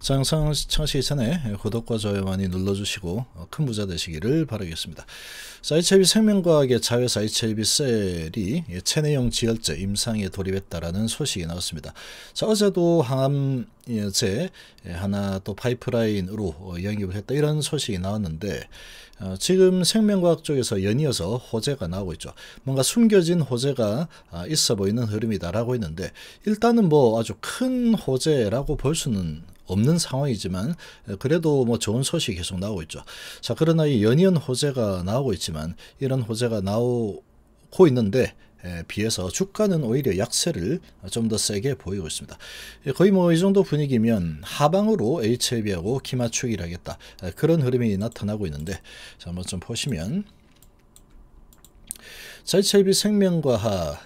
쌍상 청하시기 전에 구독과 좋아요 많이 눌러주시고 어, 큰 부자 되시기를 바라겠습니다. 사이체비 생명과학의 자회 사이체비 셀이 체내형 지혈제 임상에 돌입했다라는 소식이 나왔습니다. 자, 어제도 항암제 예, 하나 또 파이프라인으로 영입을 어, 했다 이런 소식이 나왔는데 어, 지금 생명과학 쪽에서 연이어서 호재가 나오고 있죠. 뭔가 숨겨진 호재가 아, 있어 보이는 흐름이다라고 했는데 일단은 뭐 아주 큰 호재라고 볼 수는 없는 상황이지만 그래도 뭐 좋은 소식이 계속 나오고 있죠. 자 그러나 이 연이은 호재가 나오고 있지만 이런 호재가 나오고 있는데 에 비해서 주가는 오히려 약세를 좀 더 세게 보이고 있습니다. 예, 거의 뭐 이 정도 분위기면 하방으로 HLB하고 기마축이라 하겠다. 그런 흐름이 나타나고 있는데 자, 한번 좀 보시면 자, HLB 생명과학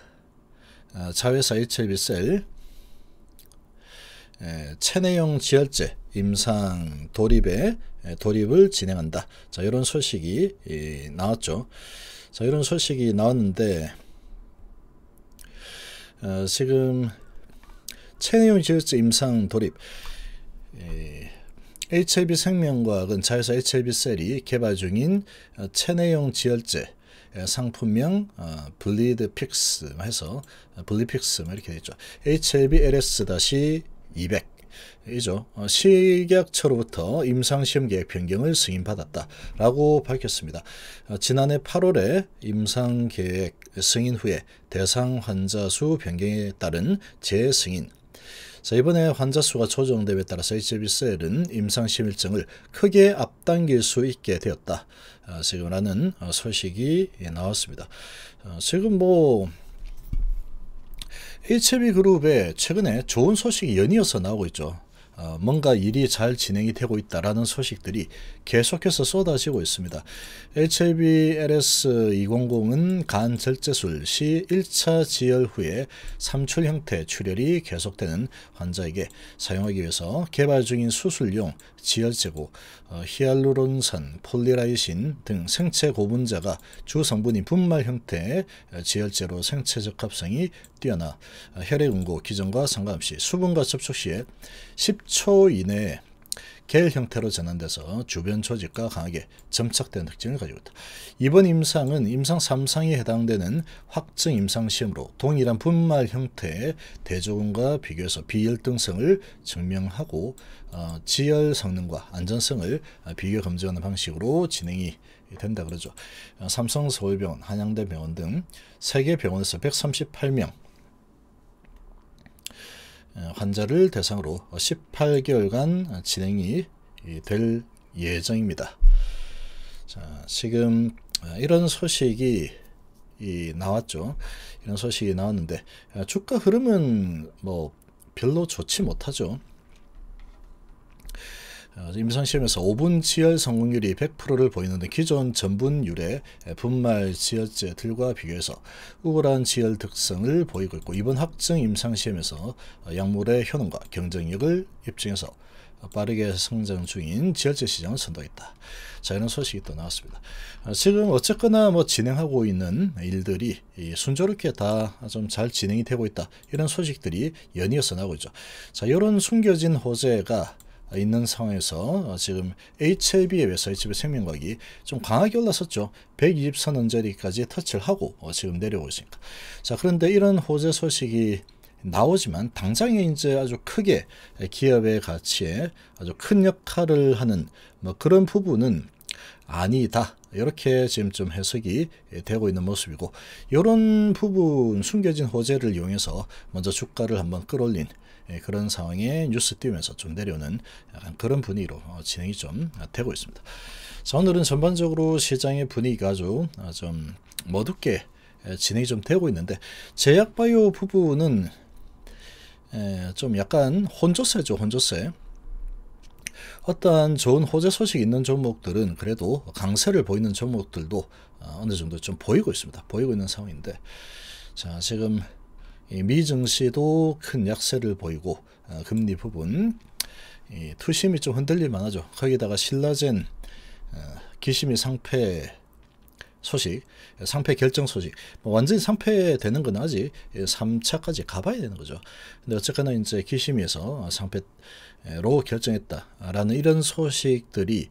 아, 자회사 HLB셀 체내형 지혈제 임상 도입에 도입을 진행한다. 자, 이런 소식이 나왔죠. 자, 이런 소식이 나왔는데 어, 지금 체내형 지혈제 임상 도입 HIV 생명과학은 자회사 HIV 셀이 개발 중인 어, 체내형 지혈제 상품명 어, 블리드 픽스 해서 어, 블리픽스 뭐 이렇게 되죠. HLBLS 다시 200 이죠. 식약처로부터 어, 임상시험 계획 변경을 승인받았다라고 밝혔습니다. 어, 지난해 8월에 임상계획 승인 후에 대상 환자 수 변경에 따른 재승인 자, 이번에 환자 수가 조정됨에 따라서 HB셀은 임상시험 일정을 크게 앞당길 수 있게 되었다. 어, 지금라는 소식이 나왔습니다. 지금 뭐 HB 그룹에 최근에 좋은 소식이 연이어서 나오고 있죠. 어, 뭔가 일이 잘 진행이 되고 있다라는 소식들이 계속해서 쏟아지고 있습니다. HLB-LS200은 간 절제술 시 1차 지혈 후에 삼출 형태 출혈이 계속되는 환자에게 사용하기 위해서 개발 중인 수술용 지혈제고 어, 히알루론산, 폴리라이신 등 생체 고분자가 주성분이 분말 형태의 지혈제로 생체 적합성이 뛰어나 어, 혈액 응고 기전과 상관없이 수분과 접촉 시에 10 10초 이내에 겔 형태로 전환돼서 주변 조직과 강하게 점착된 특징을 가지고 있다. 이번 임상은 임상 3상에 해당되는 확증 임상 시험으로 동일한 분말 형태의 대조군과 비교해서 비열등성을 증명하고 어, 지열 성능과 안전성을 비교 검증하는 방식으로 진행이 된다 그러죠. 삼성 서울병원, 한양대 병원 등 세개 병원에서 138명 예, 환자를 대상으로 18개월간 진행이 될 예정입니다. 자, 지금 아, 이런 소식이 나왔죠. 이런 소식이 나왔는데 아, 주가 흐름은 뭐 별로 좋지 못하죠. 어, 임상시험에서 5분 치열 성공률이 100%를 보이는데 기존 전분율의 분말 치열제들과 비교해서 우월한 치열 특성을 보이고 있고 이번 확증 임상시험에서 약물의 효능과 경쟁력을 입증해서 빠르게 성장 중인 지열제 시장을 선도했다. 자 이런 소식이 또 나왔습니다. 어, 지금 어쨌거나 뭐 진행하고 있는 일들이 순조롭게 다 좀 잘 진행이 되고 있다. 이런 소식들이 연이어서 나오고 있죠. 자 이런 숨겨진 호재가 있는 상황에서 지금 HLB에 비해서 HB 생명과학이 좀 강하게 올라섰죠. 123원짜리까지 터치를 하고 어, 지금 내려오고 있으니까. 자 그런데 이런 호재 소식이 나오지만 당장에 이제 아주 크게 기업의 가치에 아주 큰 역할을 하는 뭐 그런 부분은 아니다. 이렇게 지금 좀 해석이 되고 있는 모습이고 이런 부분 숨겨진 호재를 이용해서 먼저 주가를 한번 끌어올린 예, 그런 상황에 뉴스 띄우면서 좀 내려오는 그런 분위기로 어, 진행이 좀 되고 있습니다. 자, 오늘은 전반적으로 시장의 분위기가 아주 어, 좀 머둡게 진행이 좀 되고 있는데 제약바이오 부분은 좀 약간 혼조세죠 혼조세 어떤 좋은 호재 소식 있는 종목들은 그래도 강세를 보이는 종목들도 어, 어느 정도 좀 보이고 있습니다 보이고 있는 상황인데 자 지금 미증시도 큰 약세를 보이고 아, 금리 부분 투심이 좀 흔들릴만 하죠. 거기다가 신라젠 아, 기심이 상패 소식, 상패 결정 소식, 뭐 완전히 상패되는 건 아직 3차까지 가봐야 되는 거죠. 근데 어쨌거나 이제 기심에서 상패로 결정했다라는 이런 소식들이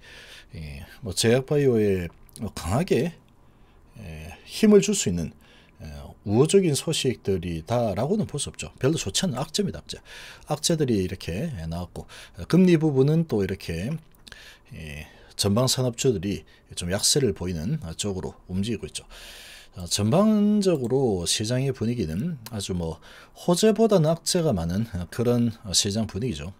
뭐 제약바이오에 뭐 강하게 힘을 줄 수 있는 우호적인 소식들이다라고는 볼 수 없죠. 별로 좋지 않은 악재입니다. 악재. 악재들이 이렇게 나왔고 금리 부분은 또 이렇게 예, 전방 산업주들이 좀 약세를 보이는 쪽으로 움직이고 있죠. 어, 전반적으로 시장의 분위기는 아주 뭐 호재보다는 악재가 많은 그런 시장 분위기죠.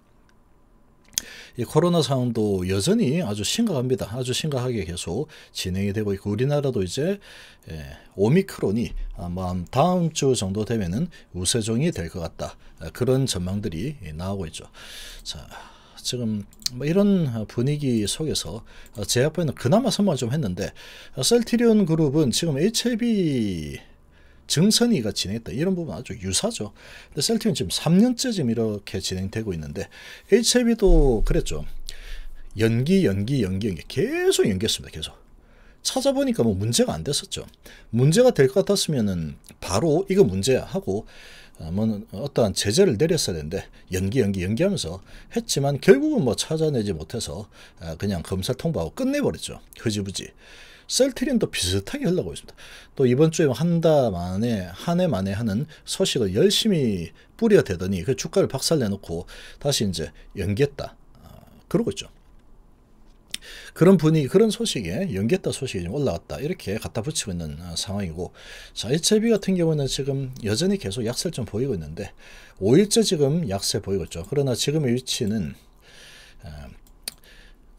이 코로나 상황도 여전히 아주 심각합니다. 아주 심각하게 계속 진행이 되고 있고 우리나라도 이제 예, 오미크론이 아마 다음 주 정도 되면은 우세종이 될 것 같다. 아, 그런 전망들이 나오고 있죠. 자. 지금 뭐 이런 분위기 속에서 제 앞에는 그나마 선물 좀 했는데 셀티리온 그룹은 지금 HIV 정선이가 진행했다 이런 부분 아주 유사죠. 근데 셀틱은 지금 3년째 지금 이렇게 진행되고 있는데 HIV도 그랬죠. 연기, 연기, 연기, 연기 계속 연기했습니다. 계속. 찾아보니까 뭐 문제가 안 됐었죠. 문제가 될 것 같았으면은 바로 이거 문제야 하고 어, 뭐 어떠한 제재를 내렸어야 되는데 연기 연기 연기하면서 했지만 결국은 뭐 찾아내지 못해서 어, 그냥 검사 통보하고 끝내버렸죠. 흐지부지. 셀트린도 비슷하게 흘러가고 있습니다. 또 이번 주에 한 달 만에 한 해 만에 하는 소식을 열심히 뿌려대더니 그 주가를 박살내놓고 다시 이제 연기했다. 아, 그러고 있죠. 그런 분위기, 그런 소식에 연기했다 소식이 좀 올라왔다. 이렇게 갖다 붙이고 있는 아, 상황이고, 자, h l 비 같은 경우는 지금 여전히 계속 약세를 좀 보이고 있는데, 5일째 지금 약세 보이고 있죠. 그러나 지금의 위치는 아,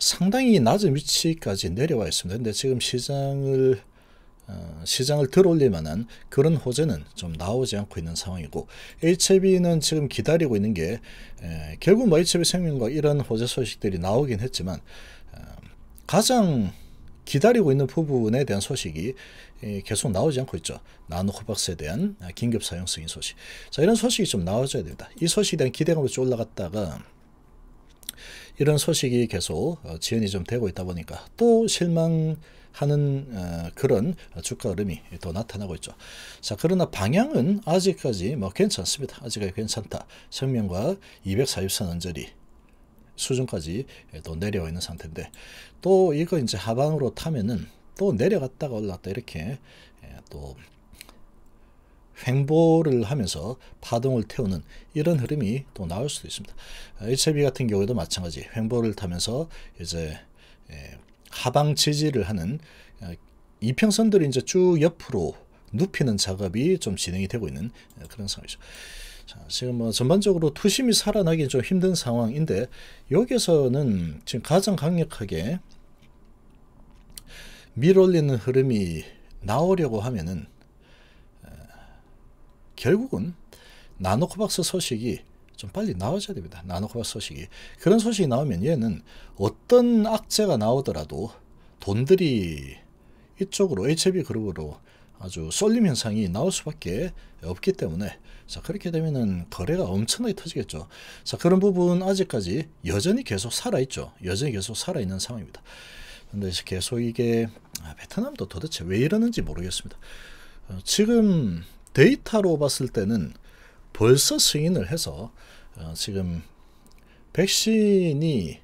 상당히 낮은 위치까지 내려와 있습니다. 근데 지금 시장을 어, 시장을 들어올릴 만한 그런 호재는 좀 나오지 않고 있는 상황이고 HB는 지금 기다리고 있는 게 에, 결국 뭐 HB 생명과 이런 호재 소식들이 나오긴 했지만 어, 가장 기다리고 있는 부분에 대한 소식이 에, 계속 나오지 않고 있죠. 나노코박스에 대한 긴급 사용 성인 소식. 자 이런 소식이 좀 나와줘야 됩니다. 이 소식에 대한 기대감으로 올라갔다가 이런 소식이 계속 어, 지연이 좀 되고 있다 보니까 또 실망하는 어, 그런 주가 흐름이 또 나타나고 있죠. 자 그러나 방향은 아직까지 뭐 괜찮습니다. 아직까지 괜찮다. 생명과 244 언저리 수준까지 또 내려와 있는 상태인데 또 이거 이제 하방으로 타면은 또 내려갔다가 올랐다 이렇게 예, 또 횡보를 하면서 파동을 태우는 이런 흐름이 또 나올 수도 있습니다. HLB 같은 경우에도 마찬가지 횡보를 타면서 이제 예, 하방 지지를 하는 어, 이평선들이 이제 쭉 옆으로 눕히는 작업이 좀 진행이 되고 있는 어, 그런 상황이죠. 자, 지금 뭐 전반적으로 투심이 살아나기 좀 힘든 상황인데 여기서는 지금 가장 강력하게 밀올리는 흐름이 나오려고 하면은 결국은 나노코박스 소식이 좀 빨리 나와줘야 됩니다. 나노코박스 소식이. 그런 소식이 나오면 얘는 어떤 악재가 나오더라도 돈들이 이쪽으로 HB 그룹으로 아주 쏠림 현상이 나올 수밖에 없기 때문에 자 그렇게 되면은 거래가 엄청나게 터지겠죠. 자 그런 부분 아직까지 여전히 계속 살아있죠. 여전히 계속 살아있는 상황입니다. 근데 계속 이게 아, 베트남도 도대체 왜 이러는지 모르겠습니다. 어, 지금 데이터로 봤을 때는 벌써 승인을 해서 어, 지금 백신이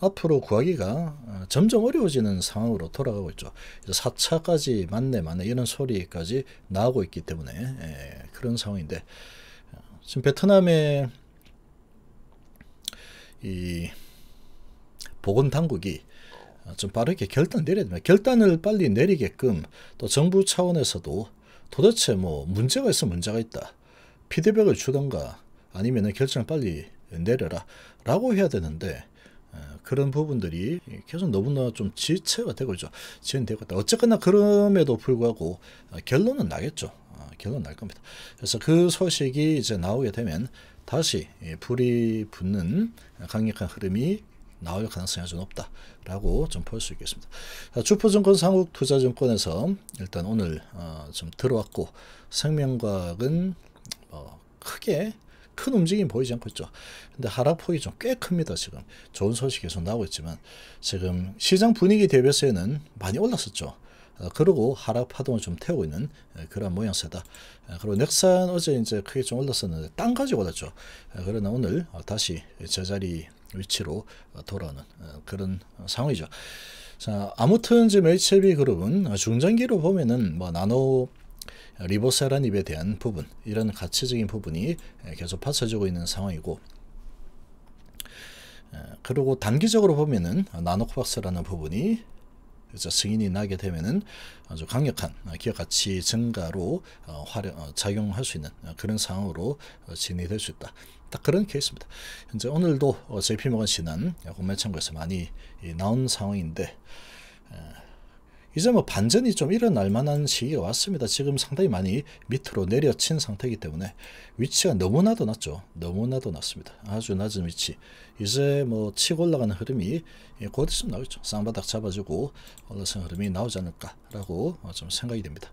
앞으로 구하기가 어, 점점 어려워지는 상황으로 돌아가고 있죠. 4차까지 맞네 맞네 이런 소리까지 나오고 있기 때문에 예, 그런 상황인데 어, 지금 베트남의 이 보건 당국이 어, 좀 빠르게 결단 내려야 됩니다. 결단을 빨리 내리게끔 또 정부 차원에서도 도대체 뭐 문제가 있어 문제가 있다. 피드백을 주던가 아니면 결정을 빨리 내려라 라고 해야 되는데 어, 그런 부분들이 계속 너무나 좀 지체가 되고 있죠. 지연되고 있다. 어쨌거나 그럼에도 불구하고 어, 결론은 나겠죠. 어, 결론 날 겁니다. 그래서 그 소식이 이제 나오게 되면 다시 예, 불이 붙는 강력한 흐름이 나올 가능성이 아주 높다라고 좀 볼 수 있겠습니다. 주포증권 상국투자증권에서 일단 오늘 어, 좀 들어왔고 생명과학은 어, 크게 큰 움직임 보이지 않고 있죠. 근데 하락폭이 좀 꽤 큽니다. 지금 좋은 소식 계속 나오고 있지만 지금 시장 분위기 대비해서는 많이 올랐었죠. 어, 그러고 하락 파동을 좀 태우고 있는 어, 그런 모양새다. 어, 그리고 넥산 어제 이제 크게 좀 올랐었는데 땅까지 올랐죠. 그러나 오늘 다시 제자리 위치로 어, 돌아오는 어, 그런 상황이죠. 자, 아무튼 지금 HLB 그룹은 중장기로 보면은 뭐 나노 리보세라닙에 대한 부분, 이런 가치적인 부분이 계속 받쳐주고 있는 상황이고, 그리고 단기적으로 보면은 나노코박스라는 부분이 그래서 승인이 나게 되면은 아주 강력한 기업 가치 증가로 어, 활용, 어, 작용할 수 있는 그런 상황으로 어, 진행될수 있다. 딱 그런 케이스입니다. 현재 오늘도 JP모건 신한 공매창구에서 많이 나온 상황인데 이제 뭐 반전이 좀 일어날 만한 시기가 왔습니다. 지금 상당히 많이 밑으로 내려친 상태이기 때문에 위치가 너무나도 낮죠. 너무나도 낮습니다. 아주 낮은 위치. 이제 뭐 치고 올라가는 흐름이 곧 있으면 나오겠죠. 쌍바닥 잡아주고 올라선 흐름이 나오지 않을까라고 어, 좀 생각이 됩니다.